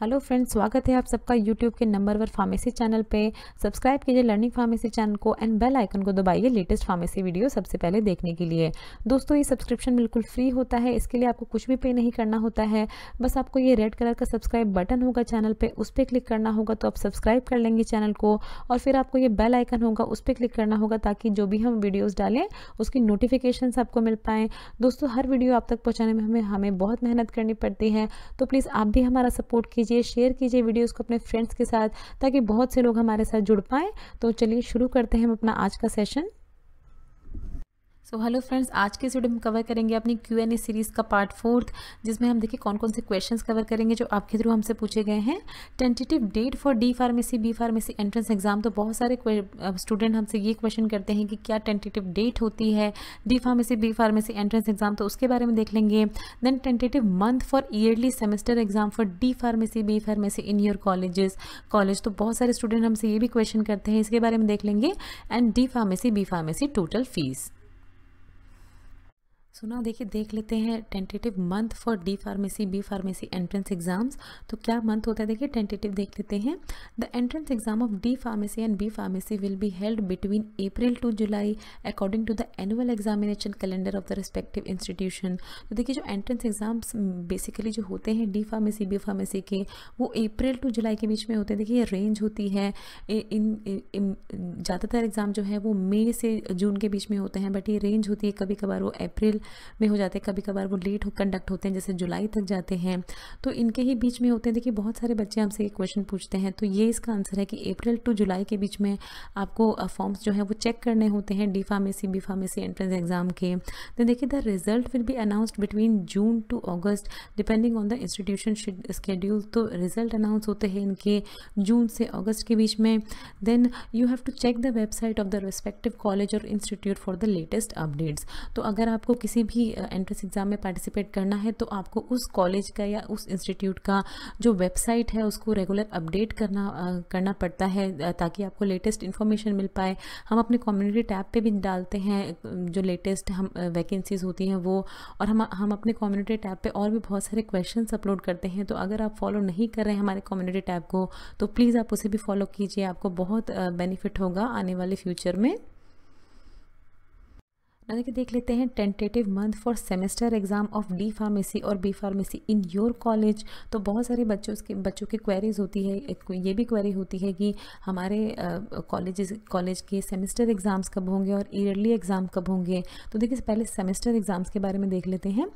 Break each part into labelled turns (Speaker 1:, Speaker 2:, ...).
Speaker 1: hello friends स्वागत है आप सबका यूट्यूब के नंबर वन फार्मेसी चैनल पे सब्सक्राइब कीजिए लर्निंग फार्मेसी चैनल को एंड बेल आइकन को दबाइए लेटेस्ट फार्मेसी वीडियो सबसे पहले देखने के लिए दोस्तों ये सब्सक्रिप्शन बिल्कुल फ्री होता है इसके लिए आपको कुछ भी पे नहीं करना होता है बस आपको ये रेड कलर का सब्सक्राइब बटन होगा चैनल पर उस पर क्लिक करना होगा तो आप सब्सक्राइब कर लेंगे चैनल को और फिर आपको ये बेल आइकन होगा उस पर क्लिक करना होगा ताकि जो भी हम वीडियोज़ डालें उसकी नोटिफिकेशन आपको मिल पाएँ दोस्तों हर वीडियो आप तक पहुँचाने में हमें हमें बहुत मेहनत करनी पड़ती है तो प्लीज़ आप भी हमारा सपोर्ट कीजिए कीजिए शेयर कीजिए वीडियोज़ को अपने फ्रेंड्स के साथ ताकि बहुत से लोग हमारे साथ जुड़ पाएँ तो चलिए शुरू करते हैं हम अपना आज का सेशन सो हेलो फ्रेंड्स आज के इस वीडियो में कवर करेंगे अपनी क्यू एन ए सीरीज़ का पार्ट फोर्थ जिसमें हम देखिए कौन कौन से क्वेश्चंस कवर करेंगे जो आपके थ्रू हमसे पूछे गए हैं tentative date for D pharmacy B pharmacy entrance exam तो बहुत सारे स्टूडेंट हमसे ये क्वेश्चन करते हैं कि क्या टेंटेटिव डेट होती है D pharmacy B pharmacy entrance exam तो उसके बारे में देख लेंगे then tentative month for yearly semester exam for D pharmacy B pharmacy in your colleges college तो बहुत सारे स्टूडेंट हमसे ये भी क्वेश्चन करते हैं इसके बारे में देख लेंगे and D pharmacy B pharmacy total fees सुना देखिए देख लेते हैं tentative month for D pharmacy B pharmacy entrance exams तो क्या मंथ होता है देखिए टेंटेटिव देख लेते हैं the entrance exam of D pharmacy and B pharmacy will be held between April to July according to the annual examination calendar of the respective institution तो देखिए जो एंट्रेंस एग्जाम्स बेसिकली जो होते हैं डी फार्मेसी बी फार्मेसी के वो अप्रैल to जुलाई के बीच में होते हैं देखिए रेंज होती है इन ज़्यादातर एग्ज़ाम जो है वो मई से जून के बीच में होते हैं बट ये रेंज होती है कभी कभार वो अप्रैल में हो जाते हैं कभी कभार वो लेट हो कंडक्ट होते हैं जैसे जुलाई तक जाते हैं तो इनके ही बीच में होते हैं देखिए बहुत सारे बच्चे हमसे ये क्वेश्चन पूछते हैं तो ये इसका आंसर है कि अप्रैल टू जुलाई के बीच में आपको फॉर्म्स जो है वो चेक करने होते हैं D pharmacy B pharmacy entrance exam के तो देखिए the result will be announce between June to August depending on the institution schedule तो रिजल्ट अनाउंस होते हैं इनके जून से अगस्त के बीच में then you have to check the website of the respective college और institute for the latest updates तो अगर आपको किसी किसी भी एंट्रेंस एग्ज़ाम में पार्टिसिपेट करना है तो आपको उस कॉलेज का या उस इंस्टीट्यूट का जो वेबसाइट है उसको रेगुलर अपडेट करना करना पड़ता है ताकि आपको लेटेस्ट इन्फॉर्मेशन मिल पाए हम अपने कम्युनिटी टैब पे भी डालते हैं जो लेटेस्ट हम वैकेंसीज़ होती हैं वो और हम हम अपने कम्युनिटी टैब पे और भी बहुत सारे क्वेश्चन अपलोड करते हैं तो अगर आप फॉलो नहीं कर रहे हैं हमारे कम्युनिटी टैब को तो प्लीज़ आप उसे भी फॉलो कीजिए आपको बहुत बेनिफिट होगा आने वाले फ्यूचर में कि देख लेते हैं tentative month for semester exam of D pharmacy और B pharmacy in your college तो बहुत सारे बच्चों के बच्चों की क्वेरीज होती है ये भी क्वेरी होती है कि हमारे कॉलेज कॉलेज के सेमेस्टर एग्ज़ाम्स कब होंगे और ईयरली एग्ज़ाम कब होंगे तो देखिए पहले सेमेस्टर एग्ज़ाम्स के बारे में देख लेते हैं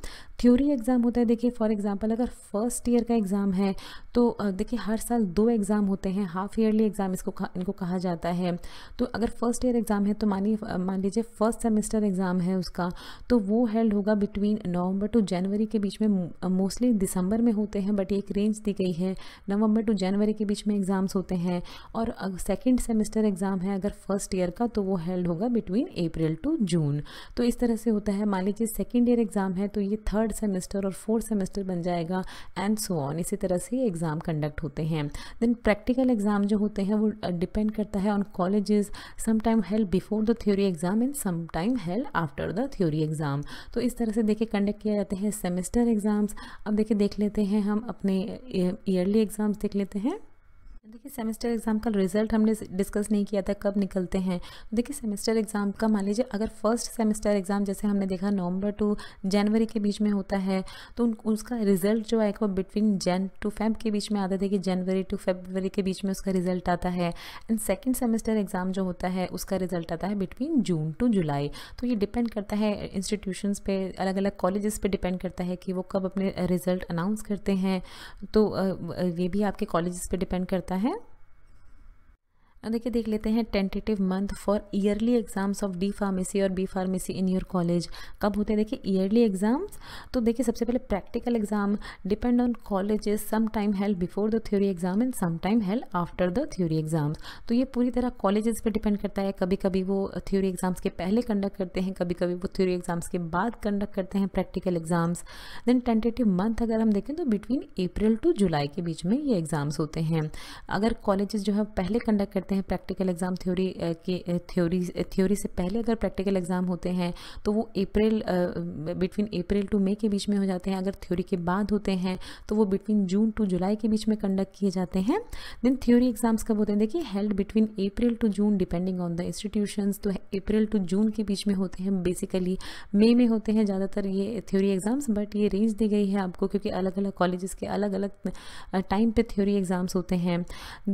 Speaker 1: थ्योरी एग्ज़ाम होता है देखिए फॉर एग्ज़ाम्पल अगर फर्स्ट ईयर का एग्ज़ाम है तो देखिए हर साल दो एग्ज़ाम होते हैं हाफ ईयरली एग्ज़ाम इसको इनको कहा जाता है तो अगर फर्स्ट ईयर एग्ज़ाम है तो मानिए मान लीजिए फर्स्ट सेमेस्टर एग्ज़ाम एग्ज़ाम है उसका तो वो हेल्ड होगा बिटवीन नवंबर टू जनवरी के बीच में मोस्टली दिसंबर में होते हैं बट एक रेंज दी गई है नवंबर टू जनवरी के बीच में एग्ज़ाम्स होते हैं और सेकेंड सेमेस्टर एग्ज़ाम है अगर फर्स्ट ईयर का तो वो हेल्ड होगा बिटवीन अप्रैल टू जून तो इस तरह से होता है मान लीजिए सेकेंड ईयर एग्ज़ाम है तो ये थर्ड सेमेस्टर और फोर्थ सेमेस्टर बन जाएगा एंड सो ऑन इसी तरह से एग्ज़ाम कंडक्ट होते हैं देन प्रैक्टिकल एग्ज़ाम जो होते हैं वो डिपेंड करता है on colleges sometime held before the theory exam and sometime held after the theory exam तो इस तरह से देखिए कंडक्ट किया जाते हैं सेमेस्टर एग्ज़ाम्स अब देखिए देख लेते हैं हम अपने ईयरली एग्ज़ाम्स देख लेते हैं देखिए सेमेस्टर एग्ज़ाम का रिजल्ट हमने डिस्कस नहीं किया था कब निकलते हैं देखिए सेमेस्टर एग्ज़ाम का मान लीजिए अगर फर्स्ट सेमेस्टर एग्ज़ाम जैसे हमने देखा नवंबर टू जनवरी के बीच में होता है तो उन, उसका रिजल्ट जो है वो बिटवीन जैन टू फेब के बीच में आता था कि जनवरी टू फेबरी के बीच में उसका रिजल्ट आता है एंड सेकेंड सेमेस्टर एग्ज़ाम जो होता है उसका रिजल्ट आता है बिटवीन जून टू जुलाई तो ये डिपेंड करता है इंस्टीट्यूशन पे अलग अलग कॉलेजेस पर डिपेंड करता है कि वो कब अपने रिज़ल्ट अनाउंस करते हैं तो ये भी आपके कॉलेज पर डिपेंड करता जाता है देखिए देख लेते हैं tentative month for yearly exams of D pharmacy और B pharmacy in your college कब होते हैं देखिए ईयरली एग्ज़ाम्स तो देखिए सबसे पहले practical exam depend on college some time help before the theory exam and some time help after the theory exams तो ये पूरी तरह कॉलेजेस पर डिपेंड करता है कभी कभी वो थ्योरी एग्ज़ाम्स के पहले कंडक्ट करते हैं कभी कभी वो थ्योरी एग्ज़ाम्स के बाद कंडक्ट करते हैं practical exams then tentative month अगर हम देखें तो बिटवीन अप्रैल टू जुलाई के बीच में ये एग्ज़ाम्स होते हैं अगर कॉलेजेस जो है पहले कंडक्ट जाते हैं प्रैक्टिकल एग्ज़ाम थ्योरी के थ्योरी थ्योरी से पहले अगर प्रैक्टिकल एग्ज़ाम होते हैं तो वो अप्रैल बिटवीन अप्रैल टू मई के बीच में हो जाते हैं अगर थ्योरी के बाद होते हैं तो वो बिटवीन जून टू जुलाई के बीच में कंडक्ट किए जाते हैं देन थ्योरी एग्ज़ाम्स कब होते हैं देखिए held between April to June depending on the institution तो अप्रैल टू जून के बीच में होते हैं बेसिकली मई में होते हैं ज़्यादातर ये थ्योरी एग्ज़ाम्स बट ये रेंज दी गई है आपको क्योंकि अलग अलग कॉलेजेस के अलग अलग टाइम पे थ्योरी एग्ज़ाम्स होते हैं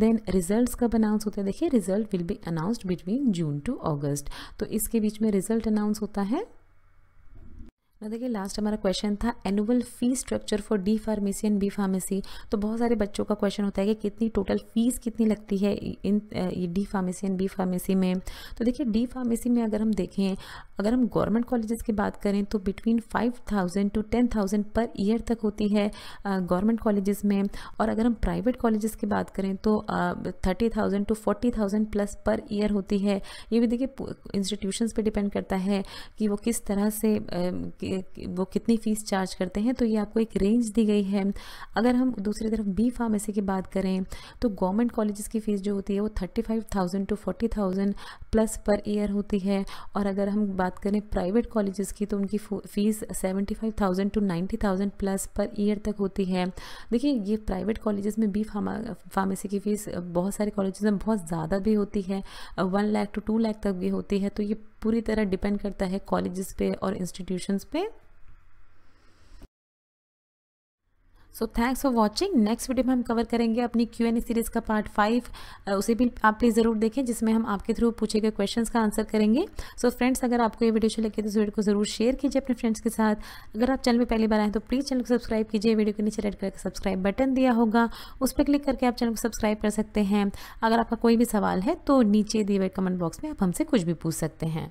Speaker 1: देन रिजल्ट्स कब अनाउंस होते हैं देखिए result will be announced between June to अगस्त तो इसके बीच में रिजल्ट अनाउंस होता है ना देखिए लास्ट हमारा क्वेश्चन था annual fee structure for D pharmacy and B pharmacy तो बहुत सारे बच्चों का क्वेश्चन होता है कि कितनी टोटल फ़ीस कितनी लगती है इन D pharmacy and B pharmacy में तो देखिए डी फार्मेसी में अगर हम देखें अगर हम गवर्नमेंट कॉलेजेस की बात करें तो between five thousand to ten thousand per year तक होती है गवर्नमेंट कॉलेजेस में और अगर हम प्राइवेट कॉलेजेस की बात करें तो thirty thousand to forty thousand plus per year होती है ये भी देखिए इंस्टीट्यूशंस पे डिपेंड करता है कि वो किस तरह से वो कितनी फ़ीस चार्ज करते हैं तो ये आपको एक रेंज दी गई है अगर हम दूसरी तरफ बी फार्मेसी की बात करें तो गवर्नमेंट कॉलेज़ की फ़ीस जो होती है वो thirty five thousand to forty thousand plus per year होती है और अगर हम बात करें प्राइवेट कॉलेज़ की तो उनकी fees seventy five thousand to ninety thousand plus per year तक होती है देखिए ये प्राइवेट कॉलेज़ में बी फार्मा फार्मेसी की फ़ीस बहुत सारे कॉलेज़ में बहुत ज़्यादा भी होती है one lakh to two lakh तक भी होती है तो ये पूरी तरह डिपेंड करता है कॉलेजेस पे और इंस्टीट्यूशंस पे so thanks for watching next video में हम कवर करेंगे अपनी क्यू एन सीरीज़ का पार्ट फाइव उसे भी आप प्लीज़ ज़रूर देखें जिसमें हम आपके थ्रू पूछे गए क्वेश्चन का आंसर करेंगे सो so, फ्रेंड्स अगर आपको ये वीडियो अच्छी लगे तो इस वीडियो को ज़रूर शेयर कीजिए अपने फ्रेंड्स के साथ अगर आप चैनल पर पहली बार आए तो प्लीज़ चैनल को सब्सक्राइब कीजिए वीडियो के नीचे रेड कलर का सब्सक्राइब बटन दिया होगा उस पर क्लिक करके आप चैनल को सब्सक्राइब कर सकते हैं अगर आपका कोई भी सवाल है तो नीचे दिए हुए कमेंट बॉक्स में आप हमसे कुछ भी पूछ सकते हैं